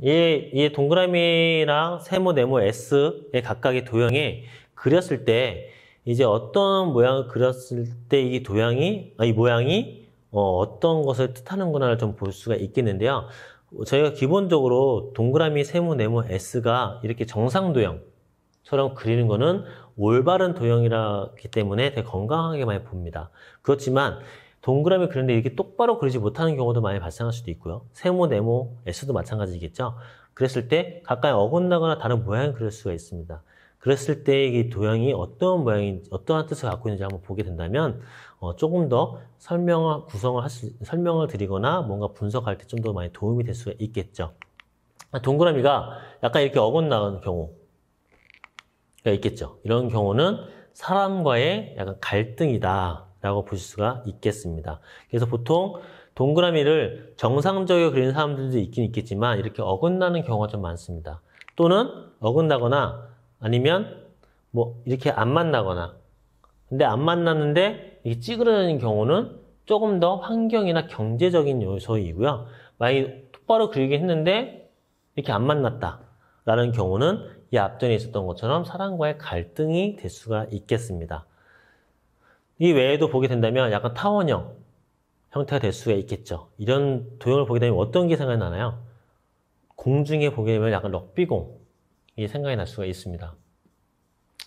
이, 이 동그라미랑 세모, 네모, S의 각각의 도형에 그렸을 때 이제 어떤 모양을 그렸을 때 이 도형이 아, 이 모양이 어, 떤 것을 뜻하는구나를 좀 볼 수가 있겠는데요. 저희가 기본적으로 동그라미, 세모, 네모, S가 이렇게 정상 도형처럼 그리는 거는 올바른 도형이라기 때문에 되게 건강하게 많이 봅니다. 그렇지만 동그라미 그런데 이렇게 똑바로 그리지 못하는 경우도 많이 발생할 수도 있고요. 세모, 네모, S도 마찬가지겠죠. 그랬을 때 가까이 어긋나거나 다른 모양을 그릴 수가 있습니다. 그랬을 때 이 도형이 어떤 모양인, 어떠한 뜻을 갖고 있는지 한번 보게 된다면 어, 조금 더 설명을 구성을 할 수, 설명을 드리거나 뭔가 분석할 때 좀 더 많이 도움이 될 수가 있겠죠. 아, 동그라미가 약간 이렇게 어긋나는 경우가 있겠죠. 이런 경우는 사람과의 약간 갈등이다. 라고 보실 수가 있겠습니다. 그래서 보통 동그라미를 정상적으로 그리는 사람들도 있긴 있겠지만 이렇게 어긋나는 경우가 좀 많습니다. 또는 어긋나거나 아니면 뭐 이렇게 안 만나거나 근데 안 만났는데 이게 찌그러지는 경우는 조금 더 환경이나 경제적인 요소이고요. 만약에 똑바로 그리긴 했는데 이렇게 안 만났다 라는 경우는 이 앞전에 있었던 것처럼 사람과의 갈등이 될 수가 있겠습니다. 이 외에도 보게 된다면 약간 타원형 형태가 될 수가 있겠죠. 이런 도형을 보게 되면 어떤 게 생각이 나나요? 공중에 보게 되면 약간 럭비공이 생각이 날 수가 있습니다.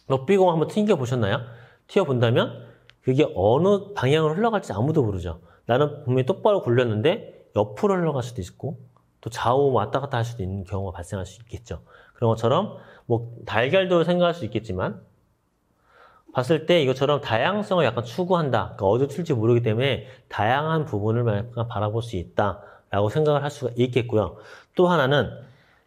럭비공 한번 튕겨 보셨나요? 튀어 본다면 그게 어느 방향으로 흘러갈지 아무도 모르죠. 나는 분명히 똑바로 굴렸는데 옆으로 흘러갈 수도 있고 또 좌우 왔다 갔다 할 수도 있는 경우가 발생할 수 있겠죠. 그런 것처럼 뭐 달걀도 생각할 수 있겠지만 봤을 때 이것처럼 다양성을 약간 추구한다. 그러니까 어디 튈지 모르기 때문에 다양한 부분을 바라볼 수 있다라고 생각을 할 수가 있겠고요. 또 하나는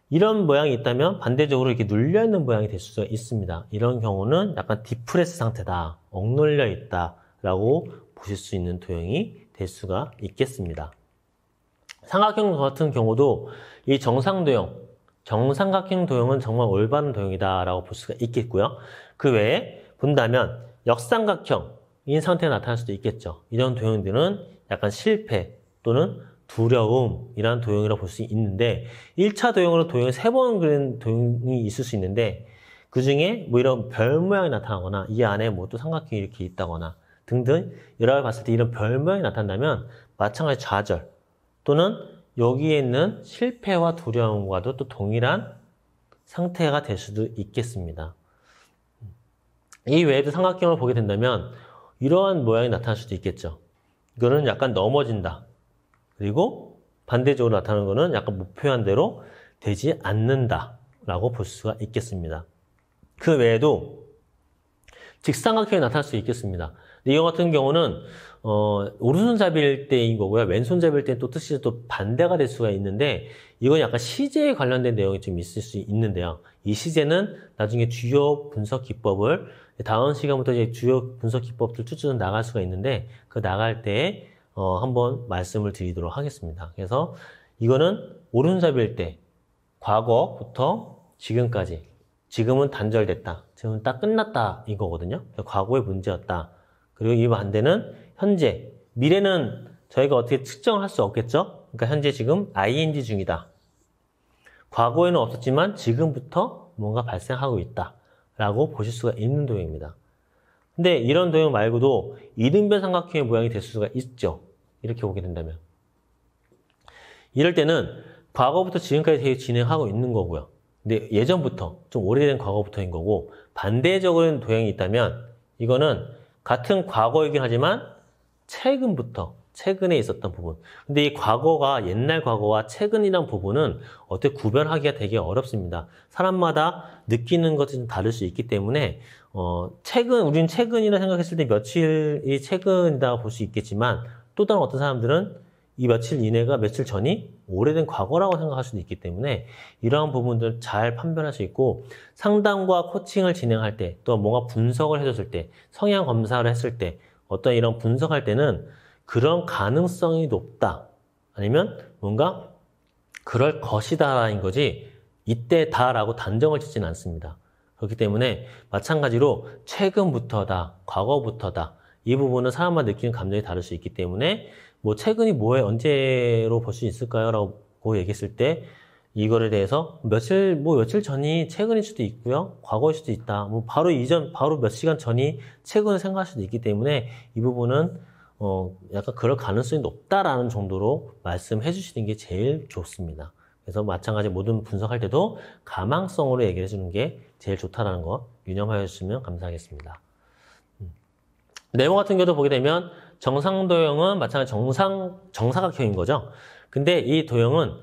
이런 모양이 있다면 반대적으로 이렇게 눌려 있는 모양이 될 수가 있습니다. 이런 경우는 약간 디프레스 상태다. 억눌려 있다라고 보실 수 있는 도형이 될 수가 있겠습니다. 삼각형 같은 경우도 이 정상 도형, 정삼각형 도형은 정말 올바른 도형이다라고 볼 수가 있겠고요. 그 외에 본다면 역삼각형인 상태가 나타날 수도 있겠죠. 이런 도형들은 약간 실패 또는 두려움이라는 도형이라고 볼 수 있는데 1차 도형으로 도형을 세 번 그린 도형이 있을 수 있는데 그 중에 뭐 이런 별 모양이 나타나거나 이 안에 뭐 또 삼각형이 이렇게 있다거나 등등 여러 가지 봤을 때 이런 별 모양이 나타난다면 마찬가지 좌절 또는 여기에 있는 실패와 두려움과도 또 동일한 상태가 될 수도 있겠습니다. 이 외에도 삼각형을 보게 된다면 이러한 모양이 나타날 수도 있겠죠. 이거는 약간 넘어진다. 그리고 반대적으로 나타나는 거는 약간 목표한 대로 되지 않는다. 라고 볼 수가 있겠습니다. 그 외에도 직사각형이 나타날 수 있겠습니다. 근데 이거 같은 경우는 어, 오른손잡이일 때인 거고요. 왼손잡이일 때는 또 뜻이 또 반대가 될 수가 있는데 이건 약간 시제에 관련된 내용이 좀 있을 수 있는데요. 이 시제는 나중에 주요 분석 기법을 다음 시간부터 이제 주요 분석 기법들 쭉쭉 나갈 수가 있는데 그 나갈 때 어, 한번 말씀을 드리도록 하겠습니다. 그래서 이거는 오른손잡이일 때 과거부터 지금까지 지금은 단절됐다. 지금은 딱 끝났다. 이거거든요. 과거의 문제였다. 그리고 이 반대는 현재. 미래는 저희가 어떻게 측정할 수 없겠죠? 그러니까 현재 지금 ing 중이다. 과거에는 없었지만 지금부터 뭔가 발생하고 있다. 라고 보실 수가 있는 도형입니다. 근데 이런 도형 말고도 이등변 삼각형의 모양이 될 수가 있죠. 이렇게 보게 된다면. 이럴 때는 과거부터 지금까지 되게 진행하고 있는 거고요. 근데 예전부터 좀 오래된 과거부터인 거고 반대적인 도형이 있다면 이거는 같은 과거이긴 하지만 최근부터 최근에 있었던 부분. 근데 이 과거가 옛날 과거와 최근이란 부분은 어떻게 구별하기가 되게 어렵습니다. 사람마다 느끼는 것이 좀 다를 수 있기 때문에 어 최근 우리는 최근이라 생각했을 때 며칠이 최근이다 볼 수 있겠지만 또 다른 어떤 사람들은 이 며칠 이내가 며칠 전이 오래된 과거라고 생각할 수도 있기 때문에 이러한 부분들 잘 판별할 수 있고 상담과 코칭을 진행할 때 또 뭔가 분석을 해줬을 때 성향 검사를 했을 때 어떤 이런 분석할 때는 그런 가능성이 높다 아니면 뭔가 그럴 것이다라는 거지 이때다라고 단정을 짓지는 않습니다. 그렇기 때문에 마찬가지로 최근부터다 과거부터다 이 부분은 사람마다 느끼는 감정이 다를 수 있기 때문에 뭐 최근이 뭐에 언제로 볼 수 있을까요라고 얘기했을 때이거에 대해서 며칠 뭐 며칠 전이 최근일 수도 있고요, 과거일 수도 있다. 뭐 바로 이전 바로 몇 시간 전이 최근을 생각할 수도 있기 때문에 이 부분은 어 약간 그럴 가능성이 높다라는 정도로 말씀해 주시는 게 제일 좋습니다. 그래서 마찬가지 모든 분석할 때도 가망성으로 얘기해 주는 게 제일 좋다라는 거 유념하여 주시면 감사하겠습니다. 네모 같은 경우도 보게 되면 정상 도형은 마찬가지 정상 정사각형인 거죠. 근데 이 도형은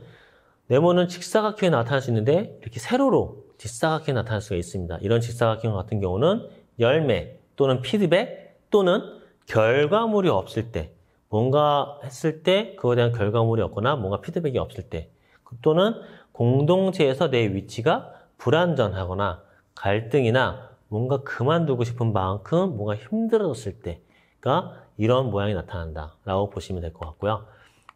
네모는 직사각형에 나타날 수 있는데 이렇게 세로로 직사각형에 나타날 수가 있습니다. 이런 직사각형 같은 경우는 열매 또는 피드백 또는 결과물이 없을 때 뭔가 했을 때 그거에 대한 결과물이 없거나 뭔가 피드백이 없을 때 또는 공동체에서 내 위치가 불안전하거나 갈등이나 뭔가 그만두고 싶은 만큼 뭔가 힘들어졌을 때가 이런 모양이 나타난다라고 보시면 될 것 같고요.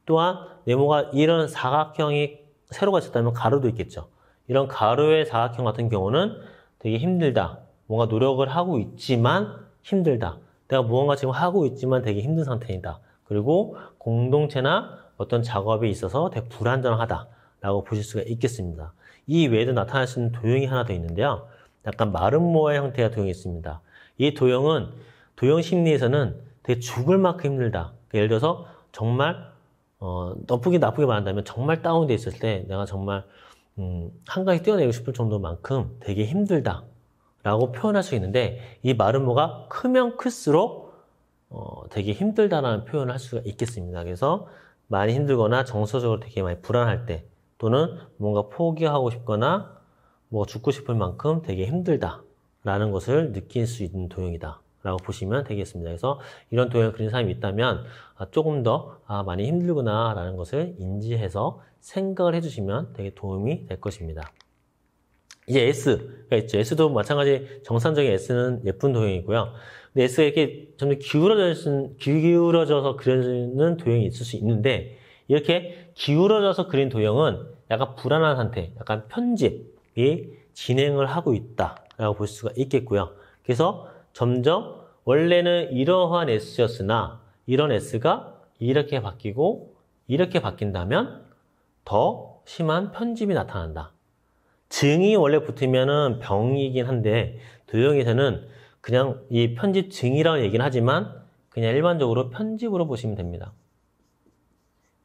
또한 네모가 이런 사각형이 세로가 있었다면 가로도 있겠죠. 이런 가로의 사각형 같은 경우는 되게 힘들다. 뭔가 노력을 하고 있지만 힘들다. 내가 무언가 지금 하고 있지만 되게 힘든 상태이다. 그리고 공동체나 어떤 작업에 있어서 되게 불안정하다라고 보실 수가 있겠습니다. 이 외에도 나타날 수 있는 도형이 하나 더 있는데요. 약간 마름 모의 형태가 도용했습니다이 도형은 도형 심리에서는 되게 죽을 만큼 힘들다. 그러니까 예를 들어서 정말 어, 나쁘게 나쁘게 말한다면 정말 다운돼 있을 때 내가 정말 음, 한가지 뛰어내고 싶을 정도만큼 되게 힘들다. 라고 표현할 수 있는데 이 마름모가 크면 클수록 어, 되게 힘들다라는 표현을 할 수가 있겠습니다. 그래서 많이 힘들거나 정서적으로 되게 많이 불안할 때 또는 뭔가 포기하고 싶거나 뭐 죽고 싶을 만큼 되게 힘들다라는 것을 느낄 수 있는 도형이다. 라고 보시면 되겠습니다. 그래서 이런 도형을 그린 사람이 있다면 아, 조금 더 아, 많이 힘들구나 라는 것을 인지해서 생각을 해주시면 되게 도움이 될 것입니다. 이제 S가 있죠. S도 마찬가지 정상적인 S는 예쁜 도형이고요. 근데 S가 이렇게 점점 기울어져, 기울어져서 그려지는 도형이 있을 수 있는데 이렇게 기울어져서 그린 도형은 약간 불안한 상태, 약간 편집, 사업이 진행을 하고 있다라고 볼 수가 있겠고요. 그래서 점점 원래는 이러한 S였으나 이런 S가 이렇게 바뀌고 이렇게 바뀐다면 더 심한 편집이 나타난다. 증이 원래 붙으면 병이긴 한데 도형에서는 그냥 이 편집 증이라고 얘기는 하지만 그냥 일반적으로 편집으로 보시면 됩니다.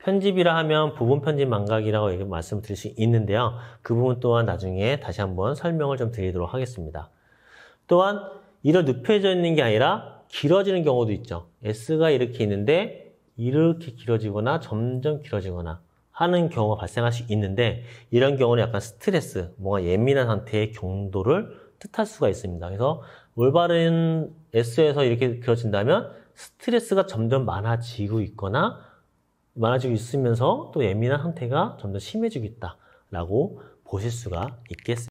편집이라 하면 부분 편집 망각이라고 말씀을 드릴 수 있는데요. 그 부분 또한 나중에 다시 한번 설명을 좀 드리도록 하겠습니다. 또한 이런 눕혀져 있는 게 아니라 길어지는 경우도 있죠. S가 이렇게 있는데 이렇게 길어지거나 점점 길어지거나 하는 경우가 발생할 수 있는데 이런 경우는 약간 스트레스, 뭔가 예민한 상태의 경도를 뜻할 수가 있습니다. 그래서 올바른 S에서 이렇게 길어진다면 스트레스가 점점 많아지고 있거나 많아지고 있으면서 또 예민한 상태가 점점 심해지고 있다라고 보실 수가 있겠습니다.